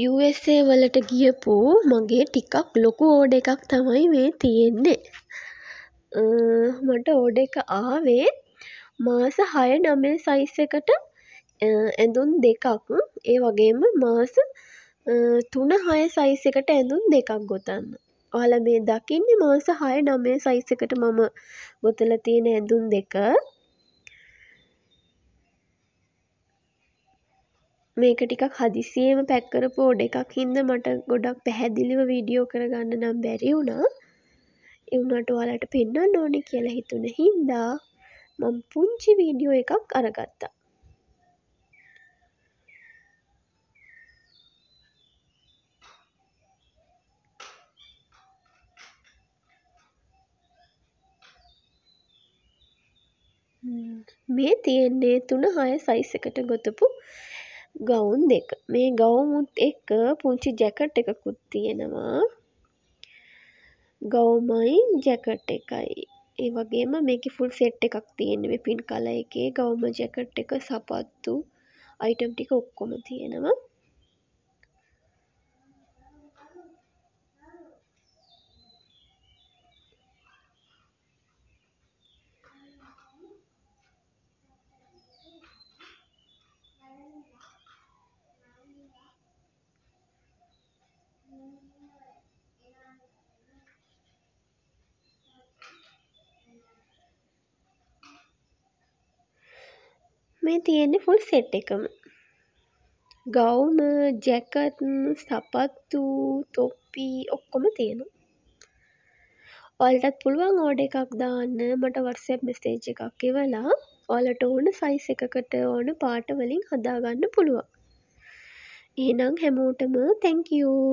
යූඑස්ඒ වලට ගියපු මගේ ටිකක් ලොකු ඕඩ එකක් තමයි මේ තියෙන්නේ මට ඕඩ එක ආවේ මාස හය නමේ සයිස් එකට ඇඳුම් දෙකක් ඒ වගේම මාස තුන හය සයිස් එකට ඇඳුම් දෙකක් ගොතන්න ඔයාල මේ දකින්නේ මාස හය නමේ සයිස් එකට මම ගොතල තියෙන ඇඳුම් දෙක මේක ටිකක් හදිසියේම පැක් කරපු ඔඩ එකක් හින්දා මට ගොඩක් පැහැදිලිව වීඩියෝ කරගන්න නම් බැරි වුණා. ඒ වුණාට ඔයාලට පෙන්වන්න ඕනේ කියලා හිතුණ හින්දා මම පුංචි වීඩියෝ එකක් අරගත්තා. මේ තියෙන්නේ තුන හය සයිස් එකට ගොතපු ගවුම් දෙක මේ ගවුමුත් එක්ක පුංචි ජැකට් එකකුත් තියෙනවා ගවුමයි ජැකට් එකයි ඒ වගේම මේක ෆුල් සෙට් එකක් තියෙන්නේ පින් කල එකේ ගවුම ජැකට් එක සපත්තු අයිටම් ටික ඔක්කොම තියෙනවා මේ තියෙන්නේ ෆුල් සෙට් එකම ගෞම ජැකත් සපත්තු තොප්පි ඔක්කොම තියෙනු ඔල්ටත් පුළුවන් ඕඩ එකක් දාන්න මට වර්සප් මෙස්තේජ් එකක් එවලා ඔලට ඕන සයිස් එකකට ඕන පාටවලින් හදාගන්න පුළුවන් එහනම් හැමෝටම තැංකයූ